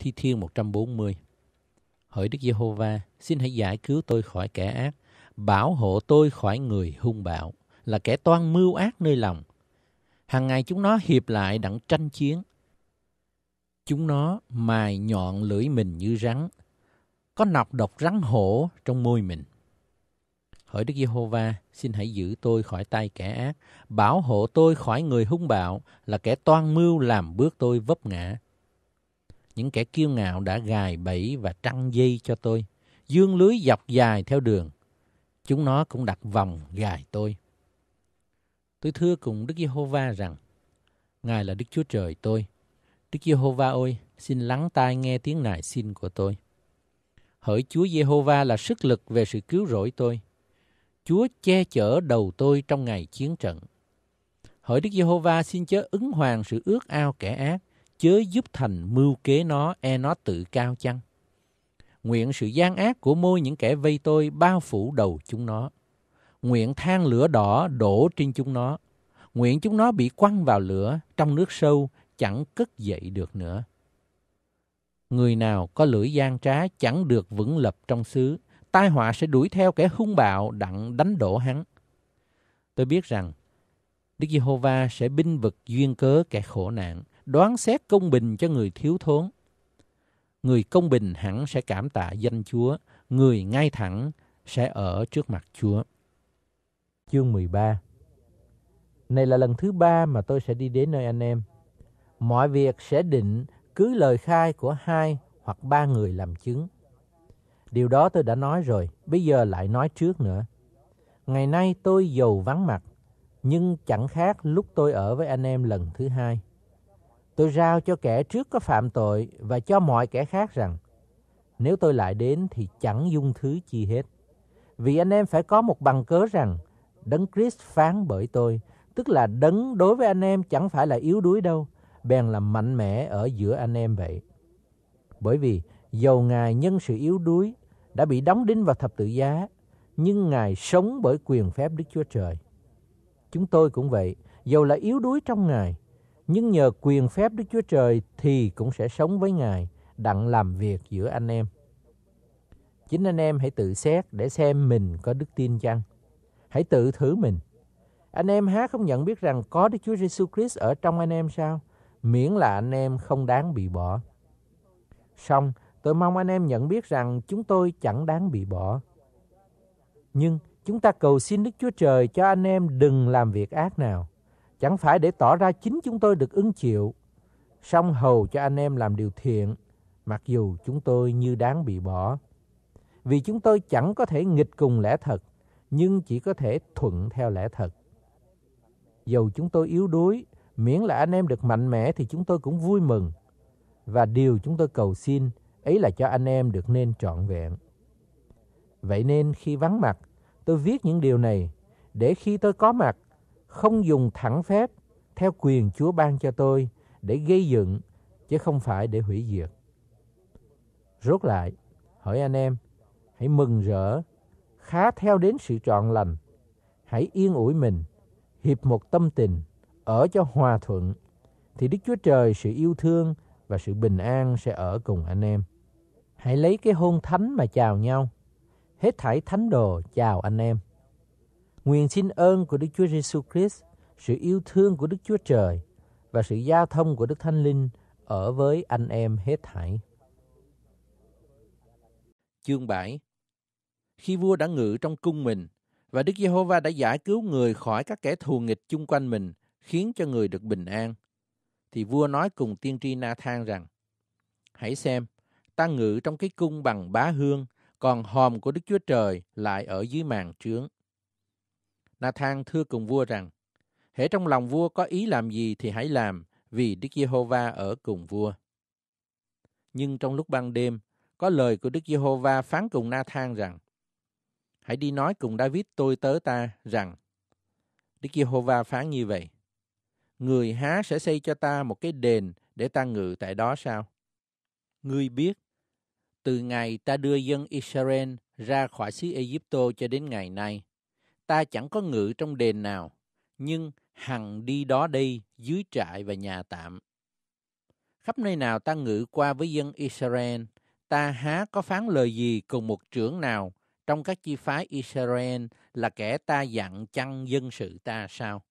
Thi Thiên 140 Hỡi Đức Giê-hô-va, xin hãy giải cứu tôi khỏi kẻ ác, bảo hộ tôi khỏi người hung bạo, là kẻ toan mưu ác nơi lòng. Hàng ngày chúng nó hiệp lại đặng tranh chiến. Chúng nó mài nhọn lưỡi mình như rắn, có nọc độc rắn hổ trong môi mình. Hỡi Đức Giê-hô-va, xin hãy giữ tôi khỏi tay kẻ ác, bảo hộ tôi khỏi người hung bạo, là kẻ toan mưu làm bước tôi vấp ngã những kẻ kiêu ngạo đã gài bẫy và trăng dây cho tôi, dương lưới dọc dài theo đường. Chúng nó cũng đặt vòng gài tôi. Tôi thưa cùng Đức Giê-hô-va rằng, Ngài là Đức Chúa Trời tôi. Đức Giê-hô-va ơi, xin lắng tai nghe tiếng nài xin của tôi. Hỡi Chúa Giê-hô-va là sức lực về sự cứu rỗi tôi. Chúa che chở đầu tôi trong ngày chiến trận. Hỡi Đức Giê-hô-va xin chớ ứng hoàng sự ước ao kẻ ác chớ giúp thành mưu kế nó e nó tự cao chăng. Nguyện sự gian ác của môi những kẻ vây tôi bao phủ đầu chúng nó. Nguyện than lửa đỏ đổ trên chúng nó. Nguyện chúng nó bị quăng vào lửa trong nước sâu chẳng cất dậy được nữa. Người nào có lưỡi gian trá chẳng được vững lập trong xứ. Tai họa sẽ đuổi theo kẻ hung bạo đặng đánh đổ hắn. Tôi biết rằng Đức Giê-hô-va sẽ binh vực duyên cớ kẻ khổ nạn đoán xét công bình cho người thiếu thốn. Người công bình hẳn sẽ cảm tạ danh Chúa, người ngay thẳng sẽ ở trước mặt Chúa. Chương 13 Này là lần thứ ba mà tôi sẽ đi đến nơi anh em. Mọi việc sẽ định cứ lời khai của hai hoặc ba người làm chứng. Điều đó tôi đã nói rồi, bây giờ lại nói trước nữa. Ngày nay tôi giàu vắng mặt, nhưng chẳng khác lúc tôi ở với anh em lần thứ hai. Tôi rao cho kẻ trước có phạm tội và cho mọi kẻ khác rằng nếu tôi lại đến thì chẳng dung thứ chi hết. Vì anh em phải có một bằng cớ rằng đấng Christ phán bởi tôi, tức là đấng đối với anh em chẳng phải là yếu đuối đâu, bèn là mạnh mẽ ở giữa anh em vậy. Bởi vì dầu Ngài nhân sự yếu đuối đã bị đóng đinh vào thập tự giá, nhưng Ngài sống bởi quyền phép Đức Chúa Trời. Chúng tôi cũng vậy, dầu là yếu đuối trong Ngài, nhưng nhờ quyền phép Đức Chúa Trời thì cũng sẽ sống với Ngài, đặng làm việc giữa anh em. Chính anh em hãy tự xét để xem mình có đức tin chăng. Hãy tự thử mình. Anh em há không nhận biết rằng có Đức Chúa Giêsu Christ ở trong anh em sao? Miễn là anh em không đáng bị bỏ. Xong, tôi mong anh em nhận biết rằng chúng tôi chẳng đáng bị bỏ. Nhưng chúng ta cầu xin Đức Chúa Trời cho anh em đừng làm việc ác nào chẳng phải để tỏ ra chính chúng tôi được ứng chịu, song hầu cho anh em làm điều thiện, mặc dù chúng tôi như đáng bị bỏ. Vì chúng tôi chẳng có thể nghịch cùng lẽ thật, nhưng chỉ có thể thuận theo lẽ thật. Dầu chúng tôi yếu đuối, miễn là anh em được mạnh mẽ thì chúng tôi cũng vui mừng. Và điều chúng tôi cầu xin, ấy là cho anh em được nên trọn vẹn. Vậy nên khi vắng mặt, tôi viết những điều này, để khi tôi có mặt, không dùng thẳng phép theo quyền Chúa ban cho tôi để gây dựng chứ không phải để hủy diệt. Rốt lại, hỏi anh em, hãy mừng rỡ, khá theo đến sự trọn lành, hãy yên ủi mình, hiệp một tâm tình, ở cho hòa thuận, thì Đức Chúa Trời sự yêu thương và sự bình an sẽ ở cùng anh em. Hãy lấy cái hôn thánh mà chào nhau. Hết thảy thánh đồ chào anh em. Nguyện xin ơn của Đức Chúa Giêsu Christ, sự yêu thương của Đức Chúa Trời và sự giao thông của Đức Thánh Linh ở với anh em hết thảy. Chương 7 Khi vua đã ngự trong cung mình, và Đức Giê-hô-va đã giải cứu người khỏi các kẻ thù nghịch chung quanh mình, khiến cho người được bình an. Thì vua nói cùng tiên tri Na-than rằng, Hãy xem, ta ngự trong cái cung bằng bá hương, còn hòm của Đức Chúa Trời lại ở dưới màn trướng. Nathan thưa cùng vua rằng, hễ trong lòng vua có ý làm gì thì hãy làm, vì Đức Giê-hô-va ở cùng vua. Nhưng trong lúc ban đêm, có lời của Đức Giê-hô-va phán cùng Nathan rằng, hãy đi nói cùng David tôi tớ ta rằng, Đức Giê-hô-va phán như vậy, người há sẽ xây cho ta một cái đền để ta ngự tại đó sao? Ngươi biết, từ ngày ta đưa dân Israel ra khỏi xứ Egypto cho đến ngày nay, ta chẳng có ngự trong đền nào, nhưng hằng đi đó đây dưới trại và nhà tạm. Khắp nơi nào ta ngự qua với dân Israel, ta há có phán lời gì cùng một trưởng nào trong các chi phái Israel là kẻ ta dặn chăn dân sự ta sao?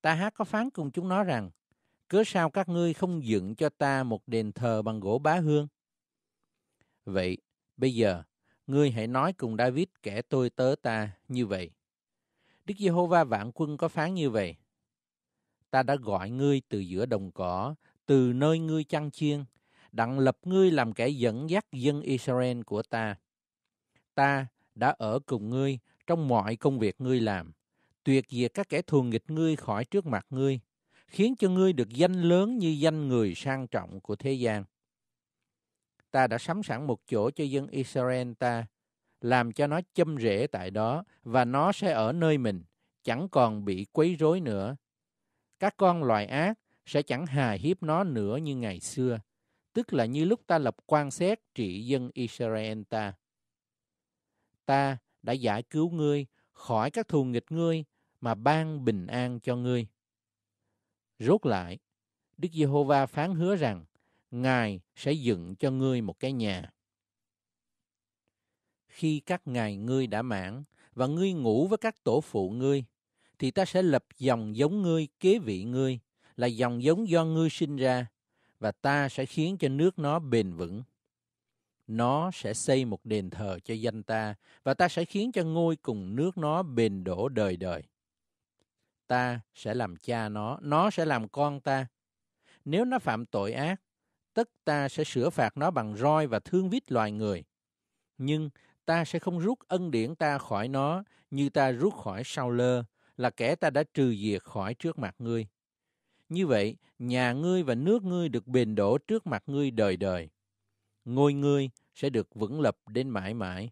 Ta há có phán cùng chúng nó rằng, cớ sao các ngươi không dựng cho ta một đền thờ bằng gỗ bá hương? Vậy, bây giờ, ngươi hãy nói cùng David kẻ tôi tớ ta như vậy. Đức Giê-hô-va vạn quân có phán như vậy. Ta đã gọi ngươi từ giữa đồng cỏ, từ nơi ngươi chăn chiên, đặng lập ngươi làm kẻ dẫn dắt dân Israel của ta. Ta đã ở cùng ngươi trong mọi công việc ngươi làm, tuyệt diệt các kẻ thù nghịch ngươi khỏi trước mặt ngươi, khiến cho ngươi được danh lớn như danh người sang trọng của thế gian. Ta đã sắm sẵn một chỗ cho dân Israel ta, làm cho nó châm rễ tại đó và nó sẽ ở nơi mình, chẳng còn bị quấy rối nữa. Các con loài ác sẽ chẳng hà hiếp nó nữa như ngày xưa, tức là như lúc ta lập quan xét trị dân Israel ta. Ta đã giải cứu ngươi khỏi các thù nghịch ngươi mà ban bình an cho ngươi. Rốt lại, Đức Giê-hô-va phán hứa rằng Ngài sẽ dựng cho ngươi một cái nhà. Khi các ngày ngươi đã mãn và ngươi ngủ với các tổ phụ ngươi, thì ta sẽ lập dòng giống ngươi kế vị ngươi, là dòng giống do ngươi sinh ra, và ta sẽ khiến cho nước nó bền vững. Nó sẽ xây một đền thờ cho danh ta, và ta sẽ khiến cho ngôi cùng nước nó bền đổ đời đời. Ta sẽ làm cha nó, nó sẽ làm con ta. Nếu nó phạm tội ác, tất ta sẽ sửa phạt nó bằng roi và thương vít loài người. Nhưng ta sẽ không rút ân điển ta khỏi nó như ta rút khỏi sau lơ là kẻ ta đã trừ diệt khỏi trước mặt ngươi. Như vậy, nhà ngươi và nước ngươi được bền đổ trước mặt ngươi đời đời. Ngôi ngươi sẽ được vững lập đến mãi mãi.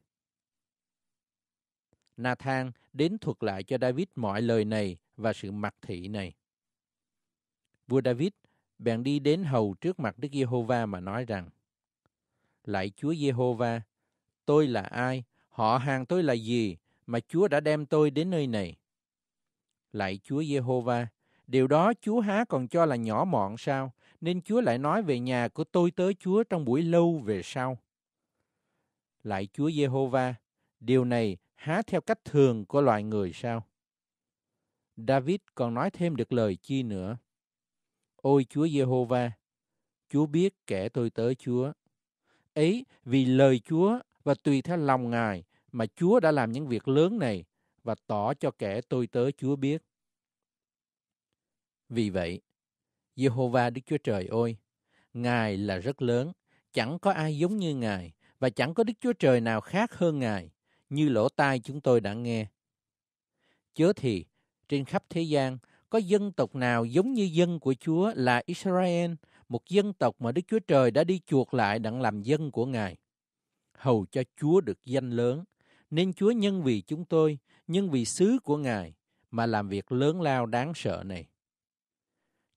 Nathan đến thuật lại cho David mọi lời này và sự mặc thị này. Vua David bèn đi đến hầu trước mặt Đức Giê-hô-va mà nói rằng: Lạy Chúa Giê-hô-va, tôi là ai, họ hàng tôi là gì mà Chúa đã đem tôi đến nơi này. Lại Chúa Giê-hô-va, điều đó Chúa há còn cho là nhỏ mọn sao, nên Chúa lại nói về nhà của tôi tới Chúa trong buổi lâu về sau. Lại Chúa Giê-hô-va, điều này há theo cách thường của loài người sao? David còn nói thêm được lời chi nữa. Ôi Chúa Giê-hô-va, Chúa biết kẻ tôi tới Chúa. Ấy vì lời Chúa và tùy theo lòng Ngài mà Chúa đã làm những việc lớn này và tỏ cho kẻ tôi tớ Chúa biết. Vì vậy, Jehovah Đức Chúa Trời ơi, Ngài là rất lớn, chẳng có ai giống như Ngài và chẳng có Đức Chúa Trời nào khác hơn Ngài, như lỗ tai chúng tôi đã nghe. Chớ thì, trên khắp thế gian, có dân tộc nào giống như dân của Chúa là Israel, một dân tộc mà Đức Chúa Trời đã đi chuộc lại đặng làm dân của Ngài hầu cho Chúa được danh lớn. Nên Chúa nhân vì chúng tôi, nhân vì sứ của Ngài, mà làm việc lớn lao đáng sợ này.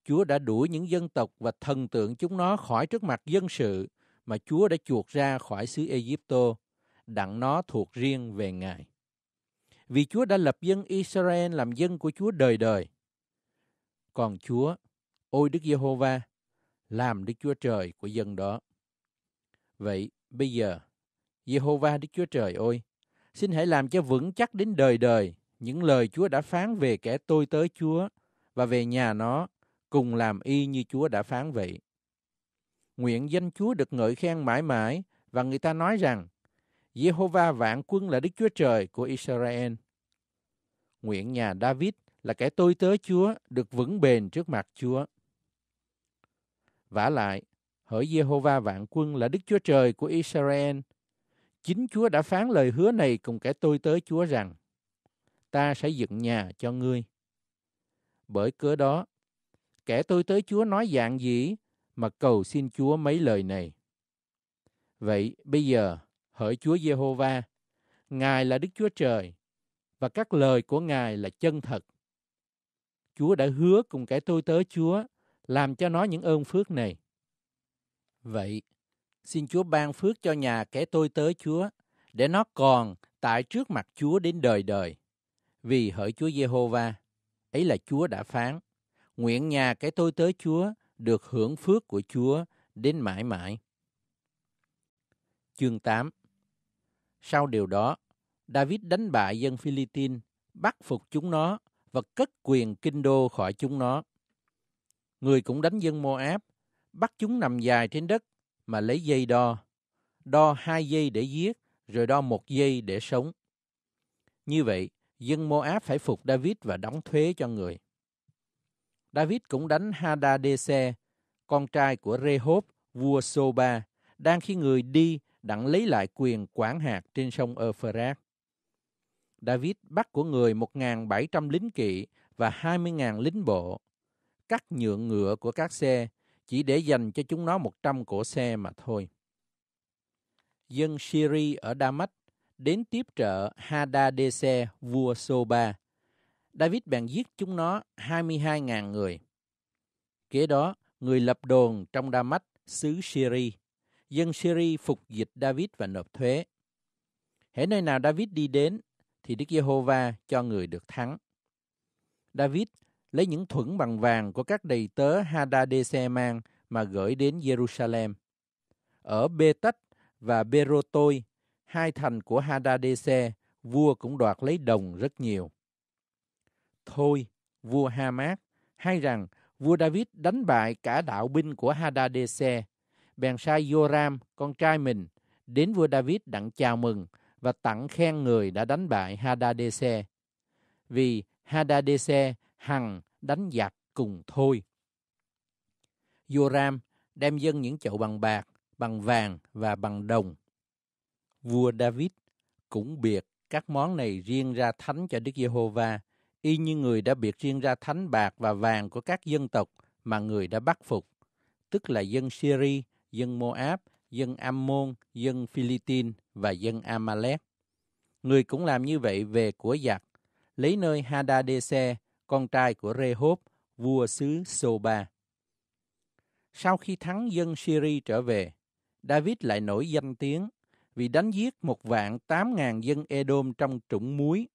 Chúa đã đuổi những dân tộc và thần tượng chúng nó khỏi trước mặt dân sự mà Chúa đã chuộc ra khỏi xứ Egypto, đặng nó thuộc riêng về Ngài. Vì Chúa đã lập dân Israel làm dân của Chúa đời đời. Còn Chúa, ôi Đức Giê-hô-va, làm Đức Chúa Trời của dân đó. Vậy bây giờ Jehovah Đức Chúa Trời ơi, xin hãy làm cho vững chắc đến đời đời những lời Chúa đã phán về kẻ tôi tới Chúa và về nhà nó cùng làm y như Chúa đã phán vậy. Nguyện danh Chúa được ngợi khen mãi mãi và người ta nói rằng Jehovah vạn quân là Đức Chúa Trời của Israel. Nguyện nhà David là kẻ tôi tớ Chúa được vững bền trước mặt Chúa. Vả lại, hỡi Jehovah vạn quân là Đức Chúa Trời của Israel – Chính Chúa đã phán lời hứa này cùng kẻ tôi tới Chúa rằng, ta sẽ dựng nhà cho ngươi. Bởi cớ đó, kẻ tôi tới Chúa nói dạng gì mà cầu xin Chúa mấy lời này. Vậy bây giờ, hỡi Chúa Giê-hô-va, Ngài là Đức Chúa Trời, và các lời của Ngài là chân thật. Chúa đã hứa cùng kẻ tôi tới Chúa làm cho nó những ơn phước này. Vậy, xin Chúa ban phước cho nhà kẻ tôi tới Chúa, để nó còn tại trước mặt Chúa đến đời đời. Vì hỡi Chúa Giê-hô-va, ấy là Chúa đã phán, nguyện nhà kẻ tôi tới Chúa được hưởng phước của Chúa đến mãi mãi. Chương 8 Sau điều đó, David đánh bại dân Philippines, bắt phục chúng nó và cất quyền kinh đô khỏi chúng nó. Người cũng đánh dân Moab, bắt chúng nằm dài trên đất mà lấy dây đo, đo hai dây để giết, rồi đo một dây để sống. Như vậy, dân Moab phải phục David và đóng thuế cho người. David cũng đánh Hadadese, con trai của Rehob, vua Soba, đang khi người đi đặng lấy lại quyền quản hạt trên sông Euphrates. David bắt của người 1.700 lính kỵ và 20.000 lính bộ, cắt nhượng ngựa của các xe chỉ để dành cho chúng nó 100 cổ xe mà thôi. Dân Syri ở Damas đến tiếp trợ Hadadese vua Soba. David bèn giết chúng nó 22.000 người. Kế đó, người lập đồn trong Damas xứ Syri. Dân Syri phục dịch David và nộp thuế. Hễ nơi nào David đi đến, thì Đức Giê-hô-va cho người được thắng. David lấy những thuẫn bằng vàng của các đầy tớ Hadadeseman mà gửi đến Jerusalem. Ở Bê và Berotoi, hai thành của Hadadese, vua cũng đoạt lấy đồng rất nhiều. Thôi, vua Hamas hay rằng vua David đánh bại cả đạo binh của Hadadese, bèn sai Joram, con trai mình, đến vua David đặng chào mừng và tặng khen người đã đánh bại Hadadese. Vì Hadadese Hằng đánh giặc cùng thôi. Joram đem dân những chậu bằng bạc, bằng vàng và bằng đồng. Vua David cũng biệt các món này riêng ra thánh cho Đức Giê-hô-va, y như người đã biệt riêng ra thánh bạc và vàng của các dân tộc mà người đã bắt phục, tức là dân Syri, dân Moab, dân Ammon, dân Philippines và dân Amalek. Người cũng làm như vậy về của giặc, lấy nơi Hadadese con trai của Rehob, vua xứ Soba. Sau khi thắng dân Syri trở về, David lại nổi danh tiếng vì đánh giết một vạn tám ngàn dân Edom trong trũng muối.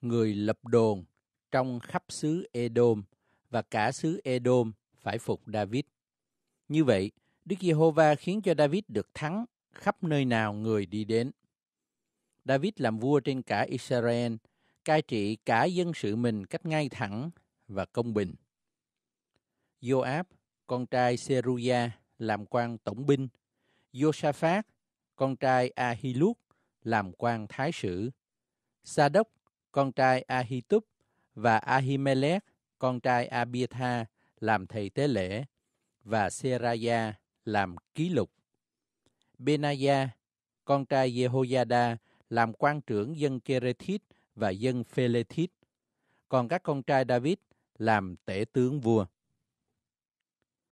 Người lập đồn trong khắp xứ Edom và cả xứ Edom phải phục David. Như vậy, Đức Giê-hô-va khiến cho David được thắng khắp nơi nào người đi đến. David làm vua trên cả Israel – cai trị cả dân sự mình cách ngay thẳng và công bình. Joab, con trai Seruya, làm quan tổng binh. Josaphat, con trai Ahilut, làm quan thái sử. sa con trai Ahitub và Ahimelech, con trai Abiatha, làm thầy tế lễ và Seraya làm ký lục. Benaya, con trai Jehoiada, làm quan trưởng dân Kerethit và dân Phê-lê-thít. Còn các con trai David làm tể tướng vua.